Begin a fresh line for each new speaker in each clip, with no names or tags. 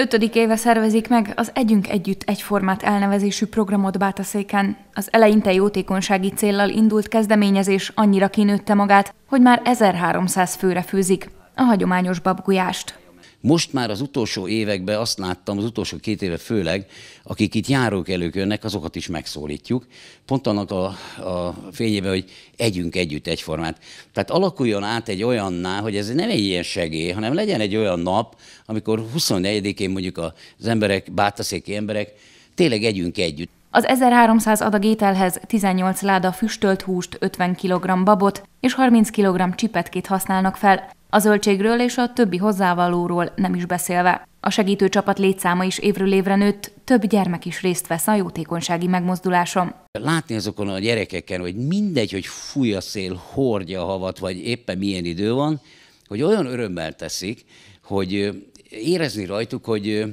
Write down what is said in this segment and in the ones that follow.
Ötödik éve szervezik meg az Együnk Együtt Egyformát elnevezésű programot Bátaszéken. Az eleinte jótékonysági céllal indult kezdeményezés annyira kinőtte magát, hogy már 1300 főre főzik a hagyományos babgulyást.
Most már az utolsó években azt láttam, az utolsó két éve főleg, akik itt járók előkönnek, azokat is megszólítjuk. Pont annak a, a fényében, hogy együnk együtt egyformát. Tehát alakuljon át egy olyanná, hogy ez nem egy ilyen segély, hanem legyen egy olyan nap, amikor 24-én mondjuk az emberek, bátaszéki emberek tényleg együnk együtt.
Az 1300 adag ételhez 18 láda füstölt húst, 50 kg babot és 30 kg csipetkét használnak fel, a zöldségről és a többi hozzávalóról nem is beszélve. A segítő csapat létszáma is évről évre nőtt, több gyermek is részt vesz a jótékonysági megmozduláson.
Látni azokon a gyerekeken, hogy mindegy, hogy fúj a szél, hordja a havat, vagy éppen milyen idő van, hogy olyan örömmel teszik, hogy érezni rajtuk, hogy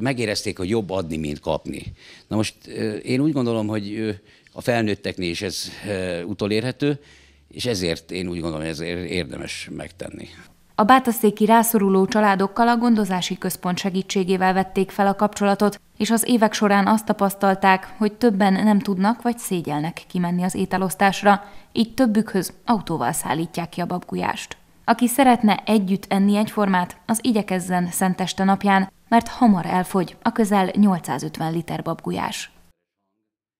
megérezték, hogy jobb adni, mint kapni. Na most én úgy gondolom, hogy a felnőtteknél is ez utolérhető, és ezért én úgy gondolom, hogy ezért érdemes megtenni.
A bátaszéki rászoruló családokkal a gondozási központ segítségével vették fel a kapcsolatot, és az évek során azt tapasztalták, hogy többen nem tudnak vagy szégyelnek kimenni az ételosztásra, így többükhöz autóval szállítják ki a babgulyást. Aki szeretne együtt enni egyformát, az igyekezzen Szenteste napján, mert hamar elfogy a közel 850 liter babgulyás.